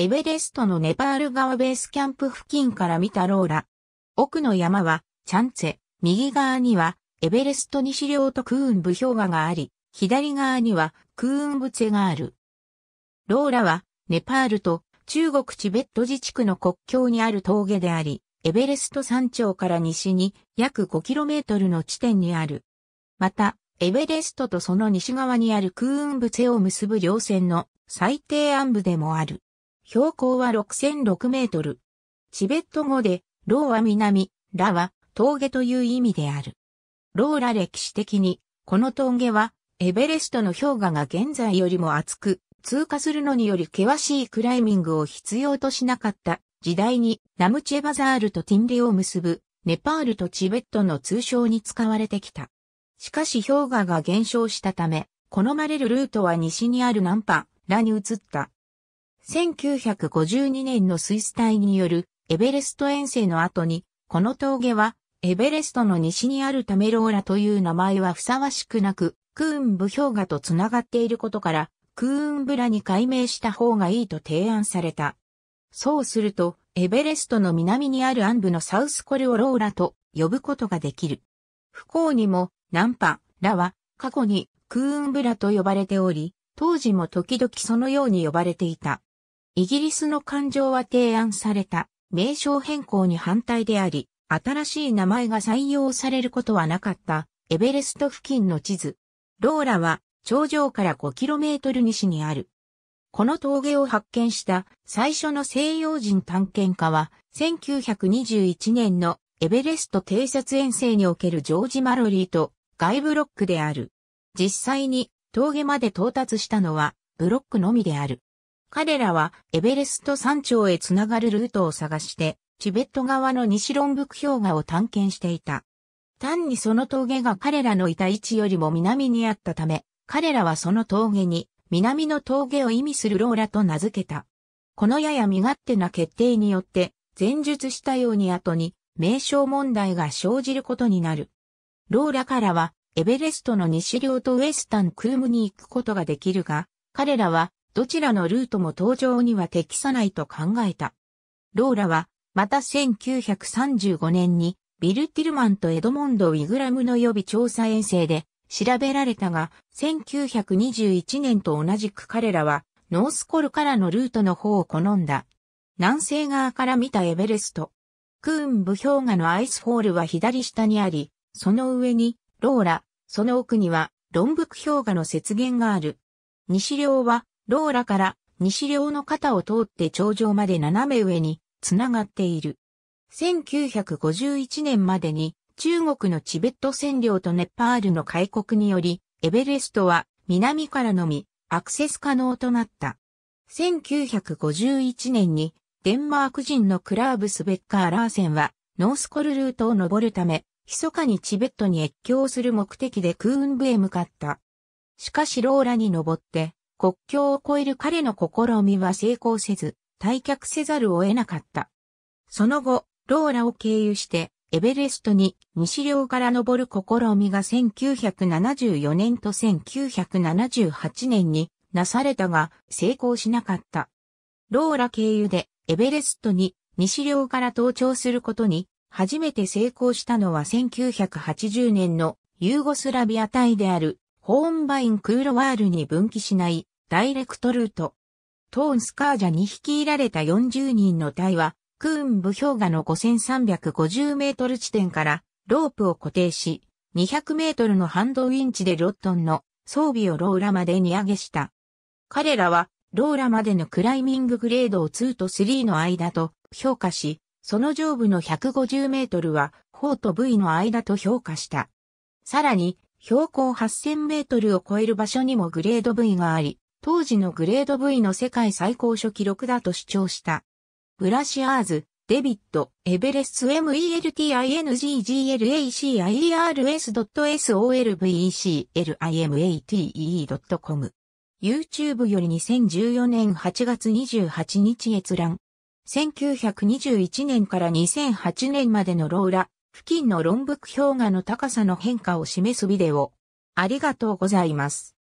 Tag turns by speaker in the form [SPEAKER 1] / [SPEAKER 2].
[SPEAKER 1] エベレストのネパール側ベースキャンプ付近から見たローラ。奥の山は、チャンツェ、右側には、エベレスト西領とクーンブ氷河があり、左側には、クーンブチェがある。ローラは、ネパールと中国チベット自治区の国境にある峠であり、エベレスト山頂から西に約 5km の地点にある。また、エベレストとその西側にある空運部ェを結ぶ稜線の最低安部でもある。標高は6006メートル。チベット語で、ローは南、ラは峠という意味である。ローラ歴史的に、この峠は、エベレストの氷河が現在よりも厚く、通過するのにより険しいクライミングを必要としなかった時代にナムチェバザールとティンリを結ぶネパールとチベットの通称に使われてきた。しかし氷河が減少したため、好まれるルートは西にあるナンパ、ラに移った。1952年のスイス隊によるエベレスト遠征の後に、この峠はエベレストの西にあるためローラという名前はふさわしくなく、クーンブ氷河と繋がっていることから、クーンブラに改名した方がいいと提案された。そうすると、エベレストの南にある暗部のサウスコルオローラと呼ぶことができる。不幸にも、ナンパ、ラは、過去に、クーンブラと呼ばれており、当時も時々そのように呼ばれていた。イギリスの感情は提案された名称変更に反対であり、新しい名前が採用されることはなかったエベレスト付近の地図。ローラは頂上から 5km 西にある。この峠を発見した最初の西洋人探検家は1921年のエベレスト偵察遠征におけるジョージ・マロリーとガイ・ブロックである。実際に峠まで到達したのはブロックのみである。彼らはエベレスト山頂へつながるルートを探して、チベット側の西論北氷河を探検していた。単にその峠が彼らのいた位置よりも南にあったため、彼らはその峠に南の峠を意味するローラと名付けた。このやや身勝手な決定によって、前述したように後に名称問題が生じることになる。ローラからはエベレストの西領とウエスタンクームに行くことができるが、彼らはどちらのルートも登場には適さないと考えた。ローラは、また1935年に、ビル・ティルマンとエドモンド・ウィグラムの予備調査遠征で調べられたが、1921年と同じく彼らは、ノースコルからのルートの方を好んだ。南西側から見たエベレスト。クーン部氷河のアイスホールは左下にあり、その上に、ローラ、その奥には、ロンブク氷河の雪原がある。西稜は、ローラから西領の肩を通って頂上まで斜め上につながっている。1951年までに中国のチベット占領とネパールの開国により、エベレストは南からのみアクセス可能となった。1951年にデンマーク人のクラーブスベッカー・ラーセンはノースコルルートを登るため、密かにチベットに越境する目的で空運部へ向かった。しかしローラに登って国境を越える彼の試みは成功せず、退却せざるを得なかった。その後、ローラを経由して、エベレストに西領から登る試みが1974年と1978年になされたが成功しなかった。ローラ経由でエベレストに西領から登頂することに初めて成功したのは1980年のユーゴスラビア隊であるホーンバイン・クーロワールに分岐しないダイレクトルート。トーンスカージャに率いられた40人の隊は、クーン部氷河の5350メートル地点からロープを固定し、200メートルのハンドウィンチでロットンの装備をローラまで荷上げした。彼らは、ローラまでのクライミンググレードを2と3の間と評価し、その上部の150メートルは、4と V の間と評価した。さらに、標高8000メートルを超える場所にもグレード V があり、当時のグレード V の世界最高所記録だと主張した。ブラシアーズ、デビット、エベレス meltinglaciers.solveclimate.com YouTube より2014年8月28日閲覧1921年から2008年までのローラ付近の論文氷河の高さの変化を示すビデオ。ありがとうございます。